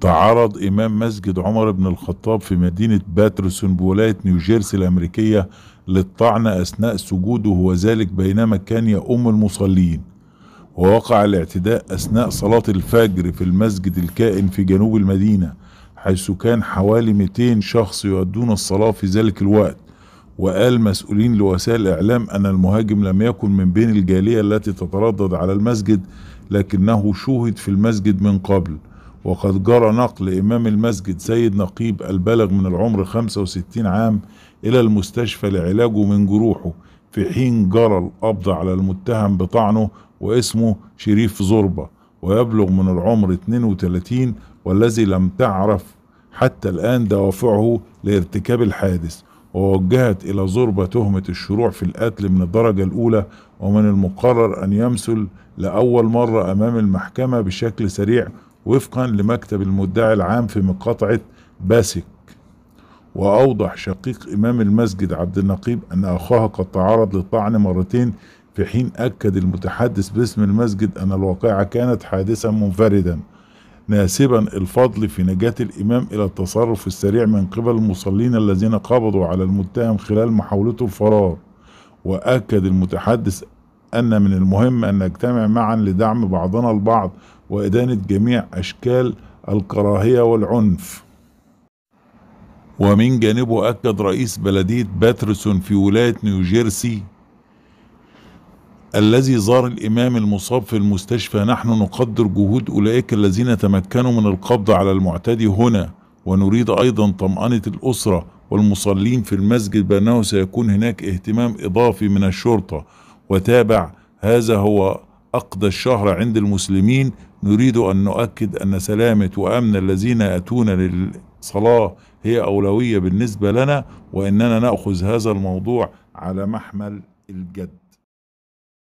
تعرض إمام مسجد عمر بن الخطاب في مدينة باترسون بولاية نيوجيرسي الأمريكية للطعن أثناء سجوده وذلك بينما كان يؤم المصلين ووقع الاعتداء أثناء صلاة الفجر في المسجد الكائن في جنوب المدينة حيث كان حوالي 200 شخص يؤدون الصلاة في ذلك الوقت وقال مسؤولين لوسائل الإعلام أن المهاجم لم يكن من بين الجالية التي تتردد على المسجد لكنه شوهد في المسجد من قبل وقد جرى نقل إمام المسجد سيد نقيب البلغ من العمر 65 عام إلى المستشفى لعلاجه من جروحه في حين جرى القبض على المتهم بطعنه واسمه شريف زربة ويبلغ من العمر 32 والذي لم تعرف حتى الآن دوافعه لارتكاب الحادث ووجهت إلى زربة تهمة الشروع في القتل من الدرجة الأولى ومن المقرر أن يمثل لأول مرة أمام المحكمة بشكل سريع وفقا لمكتب المدعي العام في مقاطعة باسك وأوضح شقيق إمام المسجد عبد النقيب أن أخاها قد تعرض للطعن مرتين في حين أكد المتحدث باسم المسجد أن الواقعة كانت حادثا منفردا ناسبا الفضل في نجاة الإمام إلى التصرف السريع من قبل المصلين الذين قبضوا على المتهم خلال محاولته الفرار وأكد المتحدث أن من المهم أن نجتمع معا لدعم بعضنا البعض وإدانة جميع أشكال الكراهية والعنف ومن جانبه أكد رئيس بلدية باترسون في ولاية نيوجيرسي الذي زار الإمام المصاب في المستشفى نحن نقدر جهود أولئك الذين تمكنوا من القبض على المعتدي هنا ونريد أيضا طمأنة الأسرة والمصلين في المسجد بأنه سيكون هناك اهتمام إضافي من الشرطة وتابع هذا هو أقدى الشهر عند المسلمين نريد أن نؤكد أن سلامة وأمن الذين يأتون للصلاة هي أولوية بالنسبة لنا وإننا نأخذ هذا الموضوع على محمل الجد